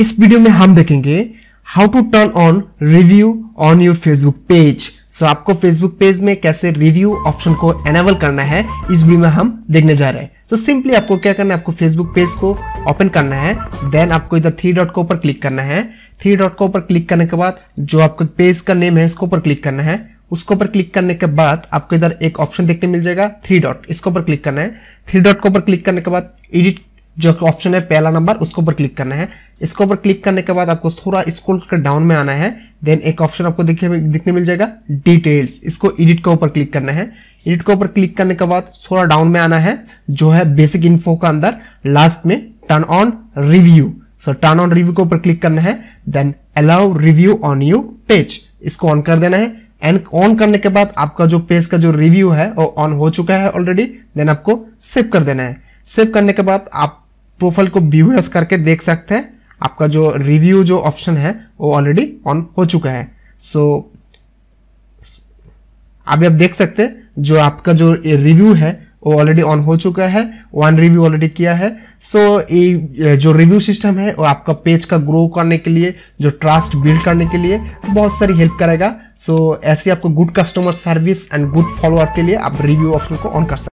इस वीडियो में हम देखेंगे how to turn on review on your Facebook page so आपको फेसबुक पेज में कैसे रिव्यू ऑप्शन को एनेबल करना है इस वीडियो में हम देखने जा रहे हैं सो so, सिंपली आपको क्या करना है आपको फेसबुक पेज को ओपन करना है देन आपको इधर थ्री डॉट को ऊपर क्लिक करना है थ्री डॉट को ऊपर क्लिक करने के बाद जो आपका पेज का नेम है उसको ऊपर क्लिक करना है उसको ऊपर क्लिक करने के बाद आपको इधर एक ऑप्शन देखने मिल जाएगा थ्री डॉट इसके ऊपर क्लिक करना है थ्री डॉट को ऊपर क्लिक करने के बाद एडिट जो ऑप्शन है पहला नंबर उसके ऊपर क्लिक करना है इसके ऊपर क्लिक करने के बाद आपको थोड़ा स्क्रोल करके डाउन में आना है देन एक ऑप्शन आपको दिखने मिल जाएगा डिटेल्स इसको एडिट के ऊपर क्लिक करना है एडिट के ऊपर क्लिक करने के बाद थोड़ा डाउन में आना है जो है बेसिक इन्फो का अंदर लास्ट में turn on review so turn on review के ऊपर क्लिक करना है then allow review on you page इसको ऑन कर देना है एंड ऑन करने के बाद आपका जो पेज का जो रिव्यू है वो ऑन हो चुका है ऑलरेडी देन आपको सेव कर देना है सेव करने के बाद आप प्रोफाइल को व्यूअर्स करके देख सकते हैं आपका जो रिव्यू जो ऑप्शन है वो ऑलरेडी ऑन हो चुका है सो so, अभी आप देख सकते हैं जो आपका जो रिव्यू है वो ऑलरेडी ऑन हो चुका है वन रिव्यू ऑलरेडी किया है सो so, ये जो रिव्यू सिस्टम है वो आपका पेज का ग्रो करने के लिए जो ट्रस्ट बिल्ड करने के लिए बहुत सारी हेल्प करेगा सो so, ऐसे आपको good customer service and good follower के लिए आप रिव्यू ऑप्शन को ऑन कर सकते